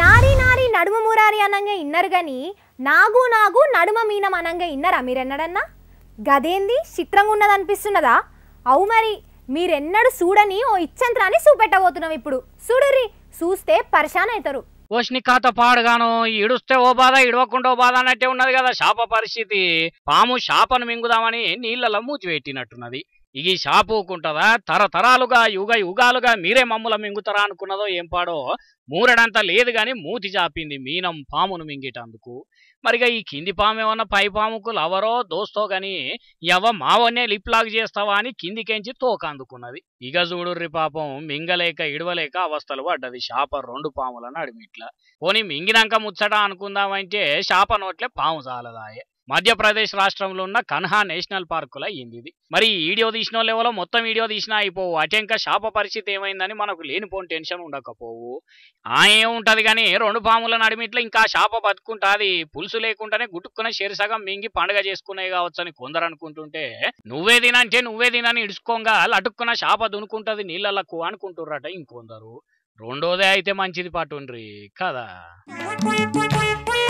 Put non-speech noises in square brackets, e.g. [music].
నారి నారి నడుమ మురారి అనంగా ఇన్నరు కానీ నాగు నాగు నడుమ మీనం అనంగా ఇన్నరా మీరెన్నడన్నా గదేంది చిత్రంగా ఉన్నదనిపిస్తున్నదా అవు మరి మీరెన్నడు చూడని ఓ ఇచ్చంత్రాన్ని చూపెట్టబోతున్నాం ఇప్పుడు చూడురి చూస్తే పరిశాన్ అవుతారు ఓష్ని ఖాత పాడుగాను ఇడుస్తే ఓ బాధ ఇడవకుండా ఓ బాధ అన్నట్టే ఉన్నది కదా శాప పరిస్థితి పాము శాపను మింగుదామని నీళ్ళలో మూచిపెట్టినట్టున్నది ఇగి షాపుకుంటుందా తరతరాలుగా యుగ యుగాలుగా మీరే మమ్ముల మింగుతారా అనుకున్నదో ఏం పాడో మూరడంతా లేదు కాని మూతి చాపింది మీనం పామును మింగిటందుకు మరిగా ఈ కింది పాము ఏమన్నా పై పాముకు లవరో దోస్తో గాని ఎవ మావనే లిప్లాగ్ చేస్తావా అని కిందికెంచి తోక అందుకున్నది ఇక చూడుర్రి పాపం మింగలేక ఇడవలేక అవస్థలు పడ్డది షాప రెండు పాములను అడిమిట్ల పోనీ మింగినాక ముచ్చట అనుకుందామంటే షాప నోట్లే పాము చాలదాయే మధ్యప్రదేశ్ రాష్ట్రంలో ఉన్న కన్హా నేషనల్ పార్కులో అయ్యింది ఇది మరి వీడియో తీసిన లెవెల్లో మొత్తం వీడియో తీసినా అయిపోవు అటెంక శాప పరిస్థితి ఏమైందని మనకు లేనిపోని టెన్షన్ ఉండకపోవు ఆ ఏముంటది కానీ రెండు పాముల నడిమిట్లో ఇంకా శాప బతుకుంటుంది పులుసు లేకుండానే గుట్టుకున్న శరీసగం మింగి పండగ చేసుకునే కావచ్చు అని కొందరు అనుకుంటుంటే నువ్వే తినంటే నువ్వే తినని ఇడుచుకోగా లటుక్కున శాప దునుకుంటది నీళ్ళకు అనుకుంటుర్రట ఇంకొందరు రెండోదే అయితే మంచిది పట్టుండ్రి కదా [laughs]